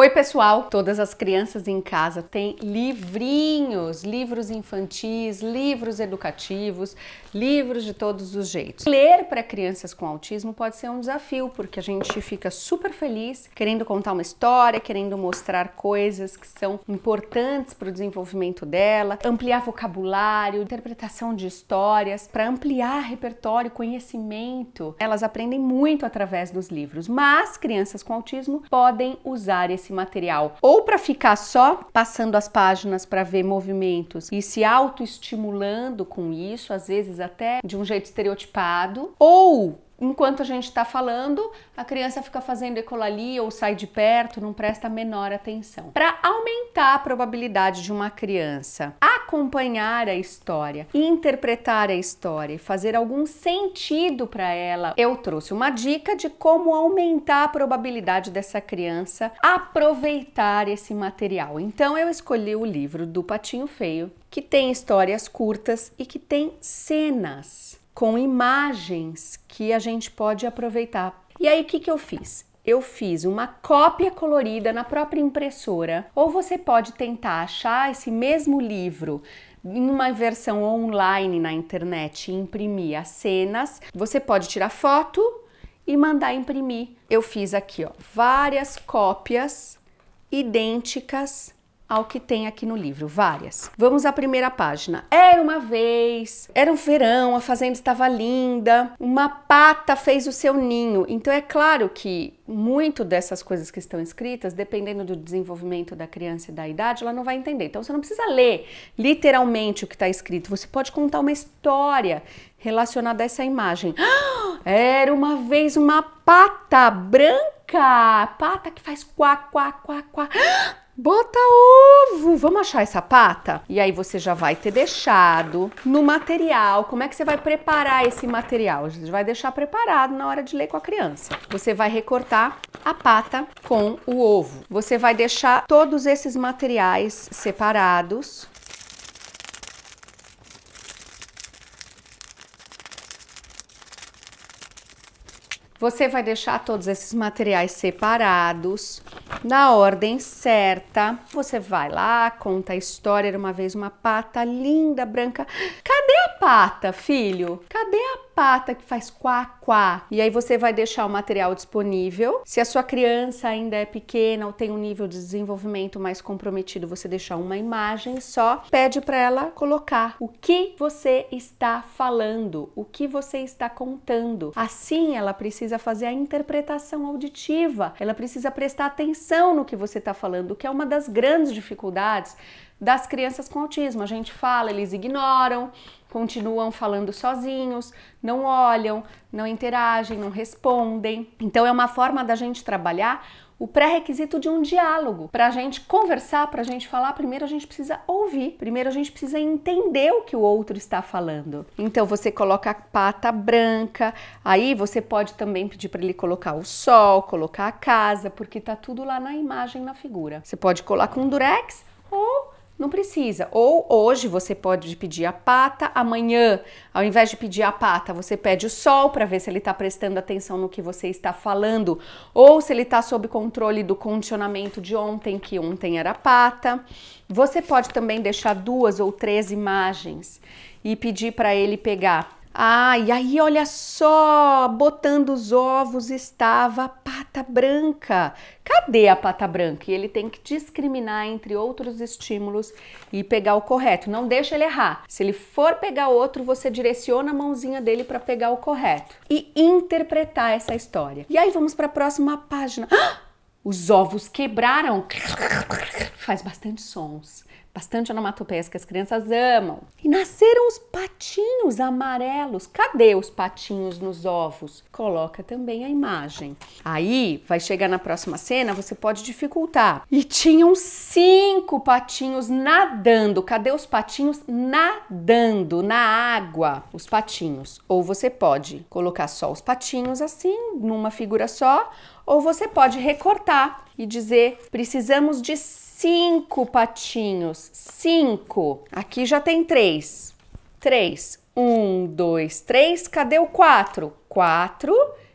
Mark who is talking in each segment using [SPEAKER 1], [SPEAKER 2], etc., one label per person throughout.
[SPEAKER 1] Oi, pessoal! Todas as crianças em casa têm livrinhos, livros infantis, livros educativos, livros de todos os jeitos. Ler para crianças com autismo pode ser um desafio, porque a gente fica super feliz querendo contar uma história, querendo mostrar coisas que são importantes para o desenvolvimento dela, ampliar vocabulário, interpretação de histórias, para ampliar repertório, conhecimento. Elas aprendem muito através dos livros, mas crianças com autismo podem usar esse esse material, ou para ficar só passando as páginas para ver movimentos e se autoestimulando com isso, às vezes até de um jeito estereotipado, ou enquanto a gente está falando, a criança fica fazendo ecolalia ou sai de perto, não presta a menor atenção. Para aumentar a probabilidade de uma criança acompanhar a história, interpretar a história e fazer algum sentido para ela, eu trouxe uma dica de como aumentar a probabilidade dessa criança aproveitar esse material. Então eu escolhi o livro do Patinho Feio, que tem histórias curtas e que tem cenas com imagens que a gente pode aproveitar. E aí, o que, que eu fiz? eu fiz uma cópia colorida na própria impressora, ou você pode tentar achar esse mesmo livro em uma versão online na internet e imprimir as cenas. Você pode tirar foto e mandar imprimir. Eu fiz aqui, ó, várias cópias idênticas ao que tem aqui no livro, várias. Vamos à primeira página. Era uma vez, era um verão, a fazenda estava linda, uma pata fez o seu ninho. Então é claro que muito dessas coisas que estão escritas, dependendo do desenvolvimento da criança e da idade, ela não vai entender. Então você não precisa ler literalmente o que está escrito, você pode contar uma história relacionada a essa imagem. era uma vez uma pata branca, pata que faz quá, quá, quá, quá. Bota ovo, vamos achar essa pata? E aí você já vai ter deixado no material. Como é que você vai preparar esse material? Você vai deixar preparado na hora de ler com a criança. Você vai recortar a pata com o ovo. Você vai deixar todos esses materiais separados. Você vai deixar todos esses materiais separados na ordem certa. Você vai lá, conta a história. Era uma vez uma pata linda, branca. Cadê a pata, filho? Cadê a pata que faz quack? adequar e aí você vai deixar o material disponível. Se a sua criança ainda é pequena ou tem um nível de desenvolvimento mais comprometido, você deixar uma imagem só, pede para ela colocar o que você está falando, o que você está contando. Assim, ela precisa fazer a interpretação auditiva, ela precisa prestar atenção no que você está falando, que é uma das grandes dificuldades das crianças com autismo. A gente fala, eles ignoram, continuam falando sozinhos, não olham, não interagem, não respondem. Então é uma forma da gente trabalhar o pré-requisito de um diálogo. Para a gente conversar, para a gente falar, primeiro a gente precisa ouvir, primeiro a gente precisa entender o que o outro está falando. Então você coloca a pata branca, aí você pode também pedir para ele colocar o sol, colocar a casa, porque tá tudo lá na imagem, na figura. Você pode colar com um durex ou não precisa. Ou hoje você pode pedir a pata, amanhã, ao invés de pedir a pata, você pede o sol para ver se ele está prestando atenção no que você está falando, ou se ele está sob controle do condicionamento de ontem, que ontem era pata. Você pode também deixar duas ou três imagens e pedir para ele pegar. Ah, e aí olha só, botando os ovos estava pata branca. Cadê a pata branca? E ele tem que discriminar entre outros estímulos e pegar o correto. Não deixa ele errar. Se ele for pegar outro, você direciona a mãozinha dele para pegar o correto e interpretar essa história. E aí vamos para a próxima página. Ah! Os ovos quebraram faz bastante sons, bastante onomatopeias que as crianças amam. E nasceram os patinhos amarelos. Cadê os patinhos nos ovos? Coloca também a imagem. Aí vai chegar na próxima cena, você pode dificultar. E tinham cinco patinhos nadando. Cadê os patinhos nadando na água? Os patinhos. Ou você pode colocar só os patinhos assim, numa figura só, ou você pode recortar e dizer: precisamos de cinco patinhos. Cinco. Aqui já tem três. Três. Um, dois, três. Cadê o quatro? Quatro.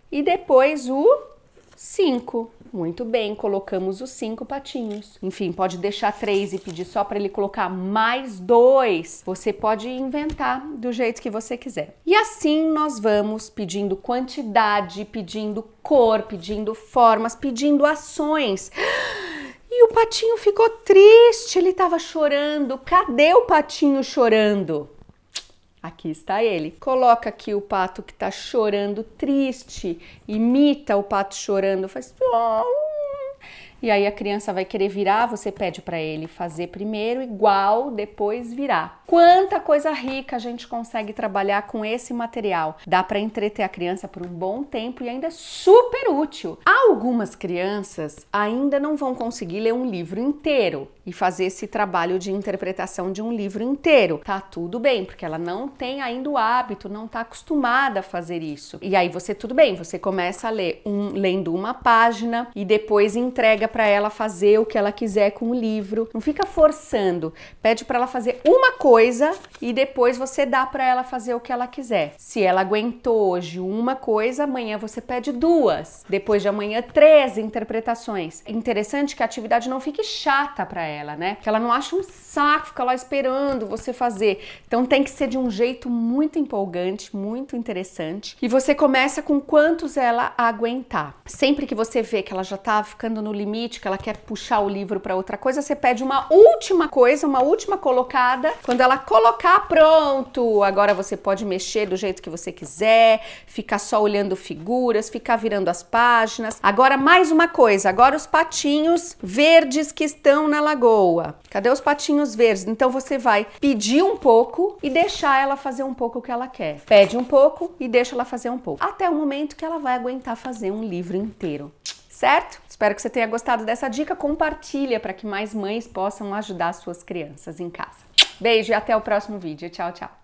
[SPEAKER 1] E depois o cinco. Muito bem, colocamos os cinco patinhos. Enfim, pode deixar três e pedir só para ele colocar mais dois. Você pode inventar do jeito que você quiser. E assim nós vamos pedindo quantidade, pedindo cor, pedindo formas, pedindo ações. E o patinho ficou triste, ele estava chorando. Cadê o patinho chorando? Aqui está ele. Coloca aqui o pato que está chorando triste, imita o pato chorando, faz. E aí a criança vai querer virar, você pede para ele fazer primeiro igual, depois virar. Quanta coisa rica a gente consegue trabalhar com esse material. Dá para entreter a criança por um bom tempo e ainda é super útil. Algumas crianças ainda não vão conseguir ler um livro inteiro e fazer esse trabalho de interpretação de um livro inteiro. Tá tudo bem, porque ela não tem ainda o hábito, não tá acostumada a fazer isso. E aí você tudo bem, você começa a ler um lendo uma página e depois entrega para ela fazer o que ela quiser com o livro. Não fica forçando. Pede para ela fazer uma coisa e depois você dá para ela fazer o que ela quiser. Se ela aguentou hoje uma coisa, amanhã você pede duas. Depois de amanhã, três interpretações. É interessante que a atividade não fique chata para ela, né? Que ela não ache um saco ficar lá esperando você fazer. Então tem que ser de um jeito muito empolgante, muito interessante. E você começa com quantos ela aguentar. Sempre que você vê que ela já tá ficando no limite, política, ela quer puxar o livro para outra coisa, você pede uma última coisa, uma última colocada. Quando ela colocar, pronto! Agora você pode mexer do jeito que você quiser, ficar só olhando figuras, ficar virando as páginas. Agora mais uma coisa, agora os patinhos verdes que estão na lagoa. Cadê os patinhos verdes? Então você vai pedir um pouco e deixar ela fazer um pouco o que ela quer. Pede um pouco e deixa ela fazer um pouco. Até o momento que ela vai aguentar fazer um livro inteiro certo? Espero que você tenha gostado dessa dica. Compartilha para que mais mães possam ajudar suas crianças em casa. Beijo e até o próximo vídeo. Tchau, tchau.